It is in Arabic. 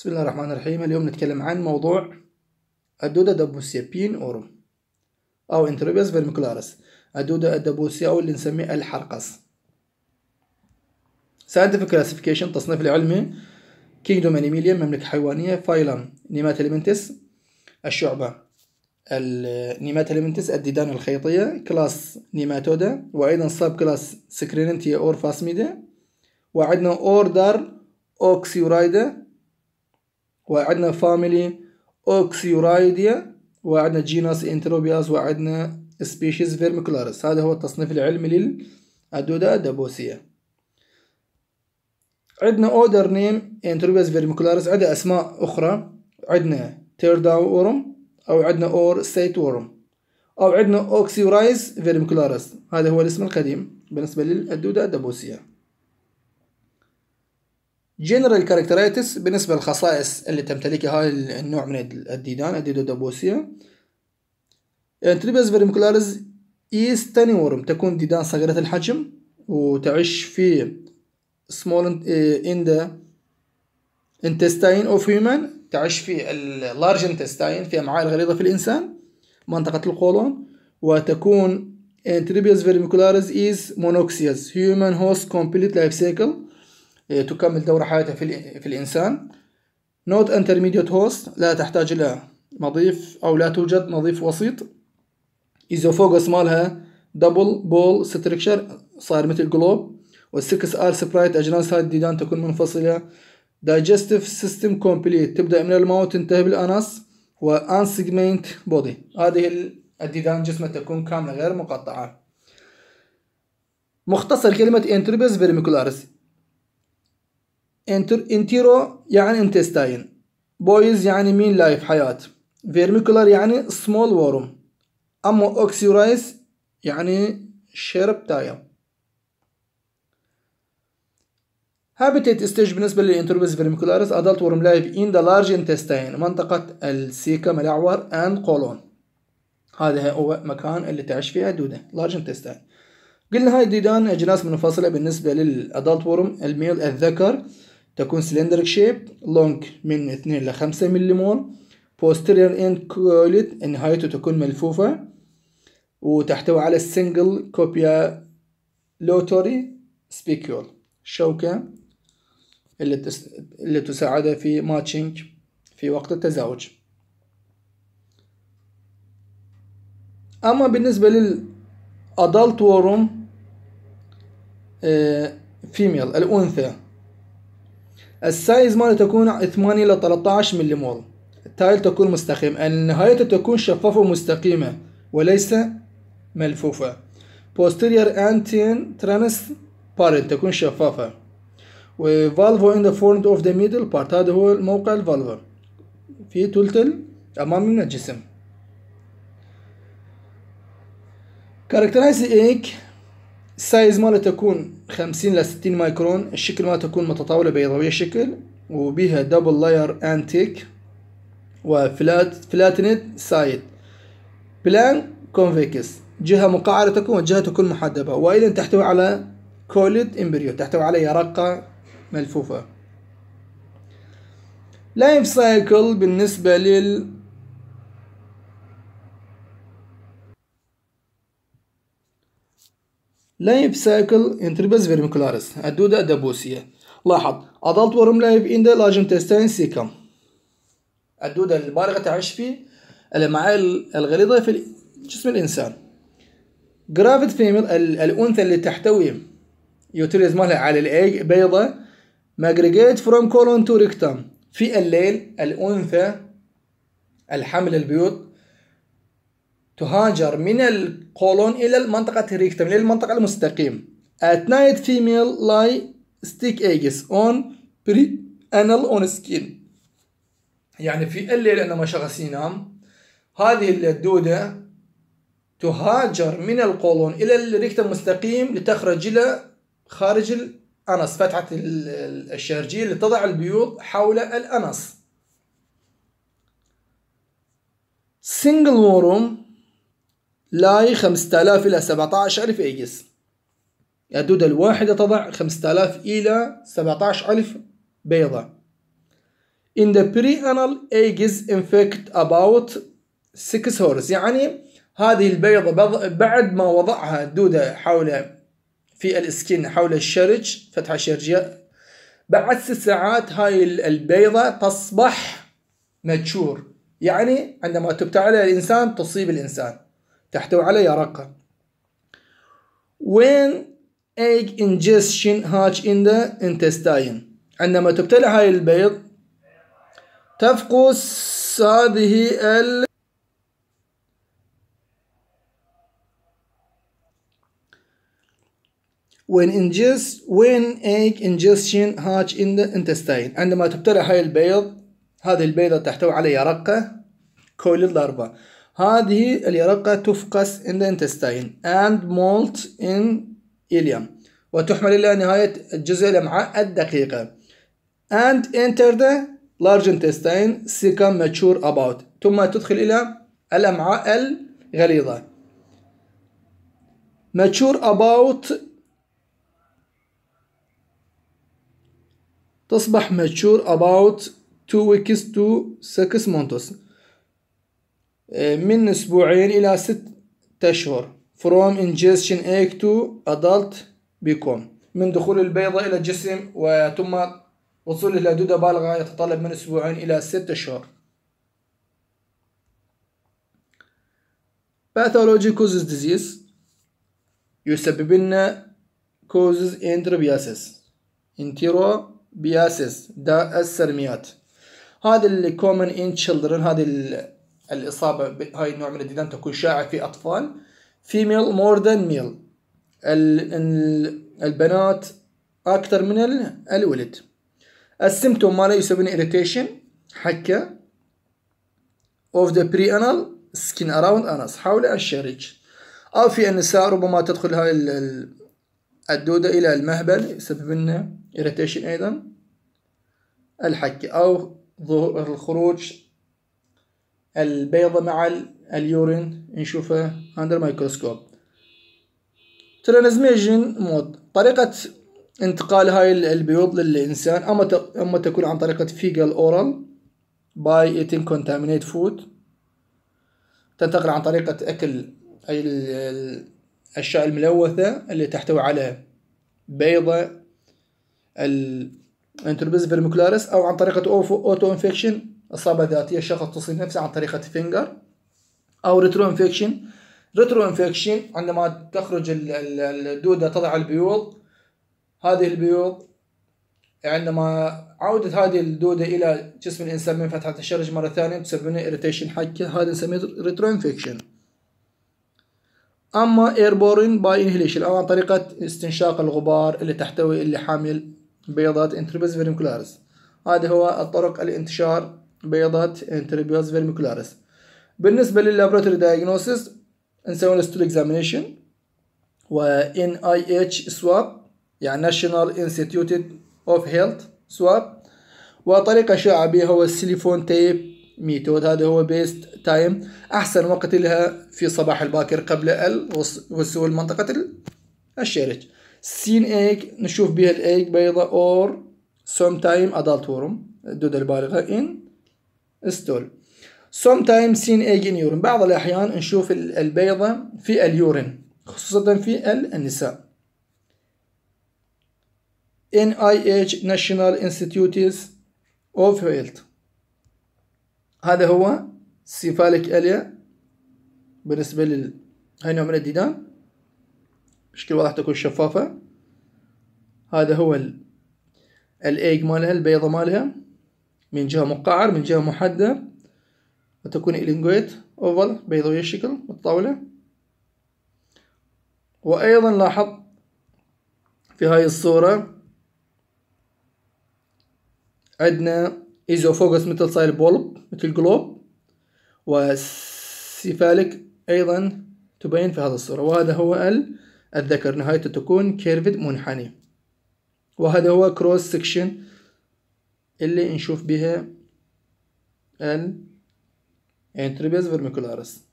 بسم الله الرحمن الرحيم اليوم نتكلم عن موضوع الدودة بين أورم أو انتروبيس فيرميكولارس الدودة الدبوسية أو اللي نسميه الحرقص scientific classification تصنيف العلمي كينجدوم انيميليا مملكة حيوانية فايلم نيمات اليمنتس الشعبة النيمات اليمنتس الديدان الخيطية كلاس نيماتودا وأيضا سب كلاس سكرينتيا أور فاسميدا وعندنا أوردر أوكسيورايدا وعندنا فاميلي اوكسيورايديا وعندنا جيناس انتروبياس وعندنا سبيشيز فيرميكولاريس هذا هو التصنيف العلمي للأدودة الدبوسية عندنا اودر نيم انتروبياس فيرميكولاريس عندنا اسماء اخرى عندنا تيردا اورم او عندنا اور سيت اورم او عندنا اوكسيورايز فيرميكولاريس هذا هو الاسم القديم بالنسبة للأدودة الدبوسية جنرال كاركترايتس بالنسبة للخصائص اللي تمتلكها هاي النوع من الديدان الديدودوبوسيا انتريبس فيرمكولارز تاني ورم تكون ديدان صغيرة الحجم وتعيش في سمول ان ذا انتستاين اوف هيومن تعيش في اللارج انتستاين في أمعاء الغليظة في الإنسان منطقة القولون وتكون انتريبس فيرمكولارز ايز مونوكسياس هيومن هوست كومبليت لايف cycle إيه، تكمل دور حياتها في, في الإنسان Not intermediate host لا تحتاج إلى مضيف أو لا توجد مضيف وسيط إذا مالها دبل بول ستركشر صار مثل جلوب والسكس آر سبرايت أجناس هذه الديدان تكون منفصلة digestive system complete تبدأ من الماء وتنتهي بالأنس سيجمنت بودي هذه الديدان جسمها تكون كاملة غير مقطعة مختصر كلمة انتربس فيرميكولاريس انتر انتيرو يعني انتستاين بويز يعني مين لايف حياة فيرميكولار يعني سمول وورم اما اوكسيورايز يعني شرب تايم هابيتيت ستيج بالنسبة للانتروبيس فيرميكولاريس ادلت ورم لايف ان ذا لارج انتستاين منطقة السيكا ملعور اند قولون هذا هو مكان اللي تعيش فيه الدودة لارج انتستاين قلنا هاي ديدان اجناس منفصلة بالنسبة للادلت ورم الميل الذكر تكون سلندر شيب لونج من 2 ل 5 ملي posterior end coiled نهايته تكون ملفوفة وتحتوي على السنجل كوبيا لوتوري سبيكيول شوكه اللي, تس... اللي تساعده في ماتشنج في وقت التزاوج أما بالنسبة للأدلت وورم فيميل الأنثى السايز ماله تكون 8 إلى 13 ملم التايل تكون مستقيم النهاية تكون شفافة ومستقيمة وليس ملفوفة posterior antenna transparent تكون شفافة و وفالفو in the front of the middle part هذا هو موقع الفالفو في تلتل أمام من الجسم characterize egg السايز مالها تكون خمسين إلى ستين مايكرون الشكل مالها تكون متطاولة بيضاوية شكل وبيها دبل لاير انتيك وفلات فلاتند سايد بلان كونفيكس جهة مقعرة تكون وجهه تكون محدبة وأيضا تحتوي على كوليد امبريو تحتوي على يرقة ملفوفة لايف سايكل بالنسبة لل لايف سايكل انتربز فيرميكولاريس الدودة الدبوسية لاحظ ادلت ورم لايف ان ذا large intestine سيكم الدودة البالغة تعيش في الأمعاء الغليظة في جسم الإنسان جرافيد فيميل الأنثى اللي تحتوي يوتيريز مالها على الإيج بيضة ماجريجيت فروم كولون تو ريكتام في الليل الأنثى الحمل البيوت تهاجر من القولون إلى المنطقة الريكتم إلى المنطقة المستقيم At night female lie stick eggs on pre-anal on skin يعني في الليل عندما شخص ينام هذه الدودة تهاجر من القولون إلى الريكتم المستقيم لتخرج إلى خارج الأنس فتحة الشرجية لتضع البيوض حول الأنس single worm لاي 5000 إلى 17000 إيجس الدودة الواحدة تضع 5000 إلى 17000 بيضة In the pre-anal eggs infect about 6 hours يعني هذه البيضة بعد ما وضعها الدودة حول في السكين حول الشرج فتحة شرجية بعد ست ساعات هاي البيضة تصبح متشور يعني عندما تبتعد الإنسان تصيب الإنسان تحتوي على يرقة when egg ingestion hatch in the intestine عندما تبتلع هاي البيض تفقس هذه ال when ingest when egg ingestion hatch in the intestine عندما تبتلع هاي البيض هذه البيضة تحتوي على يرقة كويل الضربة هذه اليرقة تفقس in the intestine and molt in ileum وتحمل إلى نهاية الجزء الأمعاء الدقيقة and enter the large intestine become mature about ثم تدخل إلى الأمعاء الغليظة mature about تصبح mature about 2 weeks to 6 months من أسبوعين إلى ست أشهر from ingestion egg to adult become من دخول البيضة إلى الجسم وثم وصول إلى دودة بالغة يتطلب من أسبوعين إلى ست أشهر Pathology causes disease يسبب لنا causes enterobiasis enterobiasis داء السرميات هذا اللي common in children هذه الاصابه بهاي النوع من الديدان تكون شائعه في اطفال فيميل مور ذان ميل البنات اكثر من الولد السيمتوم ماله يسمونه اريتيشن حكه اوف ذا بري انال سكين اراوند انس حول الشرج او في النساء ربما تدخل هاي الدوده الى المهبل يسبب لنا اريتيشن ايضا الحكه او ظهور الخروج البيضة مع اليورين نشوفه under microscope ترانزميجن مود طريقة انتقال هاي البيوض للإنسان أما أما تكون عن طريقة فيجل أورال باي eating contaminated food تنتقل عن طريقة أكل أي الأشياء الملوثة اللي تحتوي على بيضة الانتربيز فيرميكولاريس أو عن طريقة أوتو انفكشن إصابة ذاتية شخص تصيب نفسه عن طريقه فينجر أو ريترو انفكشن ريترو انفكشن عندما تخرج الدودة تضع البيوض هذه البيوض عندما عودة هذه الدودة إلى جسم الإنسان من فتحة الشرج مرة ثانية تسبب لنا إريتيشن حكة هذا نسميه ريترو انفكشن أما ايربورين باي انهليشن أو عن طريقة استنشاق الغبار اللي تحتوي اللي حامل بيضات انتربيز فيرنكولارز هذا هو الطرق الانتشار بيضات انتربيوز فيرميكولاريس بالنسبة لللابراتوري دايجنوسيس نسوي الستول اكزامينيشن و ان اي اتش سواب يعني ناشونال انستيتيوت اوف هيلث سواب وطريقة شعبية هو السيليفون تيب ميثود هذا هو بيست تايم احسن وقت لها في صباح الباكر قبل وصول منطقة الشيرج سين ايج نشوف بها الايج بيضة اور سوم تايم ادلت وورم الدودة البالغة ان ستول sometimes seen egg in urine بعض الأحيان نشوف البيضة في اليورين خصوصا في النساء NIH National Institutes of Health هذا هو سيفاليك أليا بالنسبة لل هاي نوع من الديدان بشكل واضح تكون شفافة هذا هو الايج مالها البيضة مالها من جهة مقعر من جهة محدة وتكون إلينجويت أوفل بيضاوية الشكل الطاولة وأيضا لاحظ في هاي الصورة عندنا إيزوفوغس مثل صاير بولب مثل جلوب وسيفالك أيضا تبين في هذه الصورة وهذا هو الذكر نهايته تكون كيرفد منحني وهذا هو كروس سكشن اللي نشوف بها ال انتربيز فيرميكولاريس